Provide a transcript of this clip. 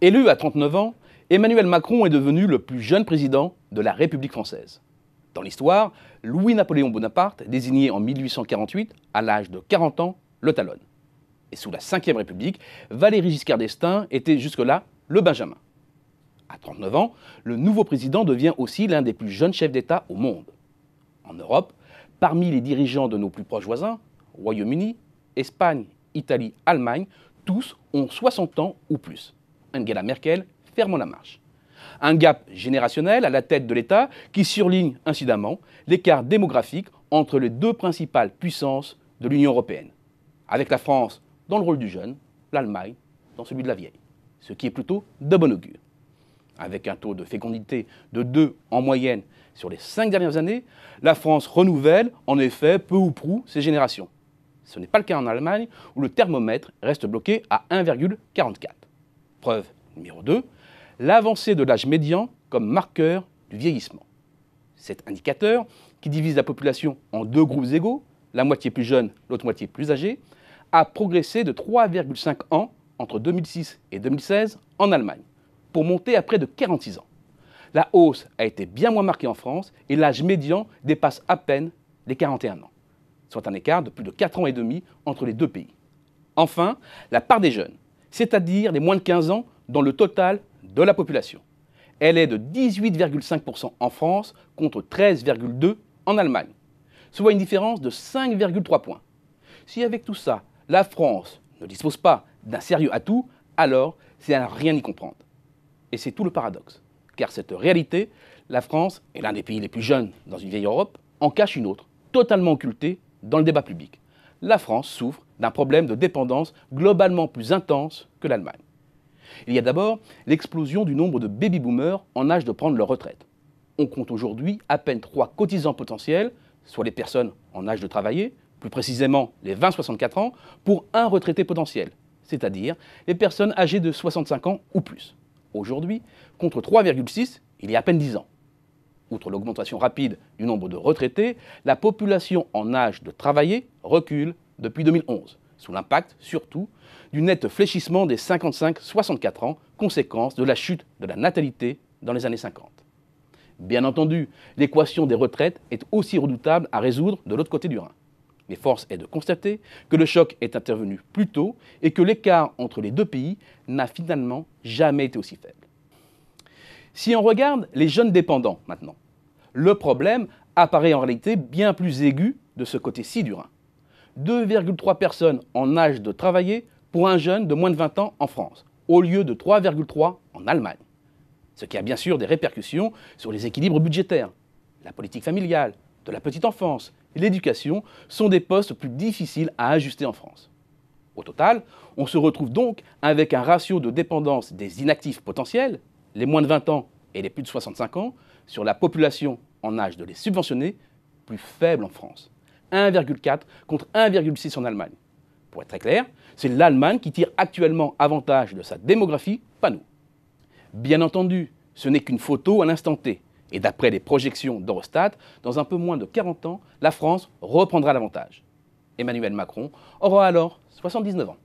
Élu à 39 ans, Emmanuel Macron est devenu le plus jeune président de la République française. Dans l'histoire, Louis-Napoléon Bonaparte, désigné en 1848 à l'âge de 40 ans, le talonne. Et sous la Ve République, Valéry Giscard d'Estaing était jusque-là le Benjamin. À 39 ans, le nouveau président devient aussi l'un des plus jeunes chefs d'État au monde. En Europe, parmi les dirigeants de nos plus proches voisins, Royaume-Uni, Espagne, Italie, Allemagne, tous ont 60 ans ou plus. Angela Merkel fermant la marche. Un gap générationnel à la tête de l'État qui surligne incidemment l'écart démographique entre les deux principales puissances de l'Union européenne, avec la France dans le rôle du jeune, l'Allemagne dans celui de la vieille, ce qui est plutôt de bon augure. Avec un taux de fécondité de 2 en moyenne sur les 5 dernières années, la France renouvelle en effet peu ou prou ses générations. Ce n'est pas le cas en Allemagne où le thermomètre reste bloqué à 1,44. Preuve numéro 2, l'avancée de l'âge médian comme marqueur du vieillissement. Cet indicateur, qui divise la population en deux groupes égaux, la moitié plus jeune, l'autre moitié plus âgée, a progressé de 3,5 ans entre 2006 et 2016 en Allemagne, pour monter à près de 46 ans. La hausse a été bien moins marquée en France et l'âge médian dépasse à peine les 41 ans, soit un écart de plus de 4 ans et demi entre les deux pays. Enfin, la part des jeunes, c'est-à-dire les moins de 15 ans, dans le total de la population. Elle est de 18,5% en France contre 13,2% en Allemagne, soit une différence de 5,3 points. Si avec tout ça, la France ne dispose pas d'un sérieux atout, alors c'est à rien y comprendre. Et c'est tout le paradoxe, car cette réalité, la France est l'un des pays les plus jeunes dans une vieille Europe, en cache une autre, totalement occultée dans le débat public. La France souffre d'un problème de dépendance globalement plus intense que l'Allemagne. Il y a d'abord l'explosion du nombre de baby-boomers en âge de prendre leur retraite. On compte aujourd'hui à peine trois cotisants potentiels, soit les personnes en âge de travailler, plus précisément les 20-64 ans, pour un retraité potentiel, c'est-à-dire les personnes âgées de 65 ans ou plus. Aujourd'hui, contre 3,6 il y a à peine 10 ans. Outre l'augmentation rapide du nombre de retraités, la population en âge de travailler recule depuis 2011, sous l'impact surtout du net fléchissement des 55-64 ans, conséquence de la chute de la natalité dans les années 50. Bien entendu, l'équation des retraites est aussi redoutable à résoudre de l'autre côté du Rhin. Mais force est de constater que le choc est intervenu plus tôt et que l'écart entre les deux pays n'a finalement jamais été aussi faible. Si on regarde les jeunes dépendants maintenant, le problème apparaît en réalité bien plus aigu de ce côté-ci du Rhin. 2,3 personnes en âge de travailler pour un jeune de moins de 20 ans en France, au lieu de 3,3 en Allemagne. Ce qui a bien sûr des répercussions sur les équilibres budgétaires. La politique familiale, de la petite enfance et l'éducation sont des postes plus difficiles à ajuster en France. Au total, on se retrouve donc avec un ratio de dépendance des inactifs potentiels, les moins de 20 ans et les plus de 65 ans, sur la population en âge de les subventionner, plus faible en France. 1,4 contre 1,6 en Allemagne. Pour être très clair, c'est l'Allemagne qui tire actuellement avantage de sa démographie, pas nous. Bien entendu, ce n'est qu'une photo à l'instant T. Et d'après les projections d'Eurostat, dans un peu moins de 40 ans, la France reprendra l'avantage. Emmanuel Macron aura alors 79 ans.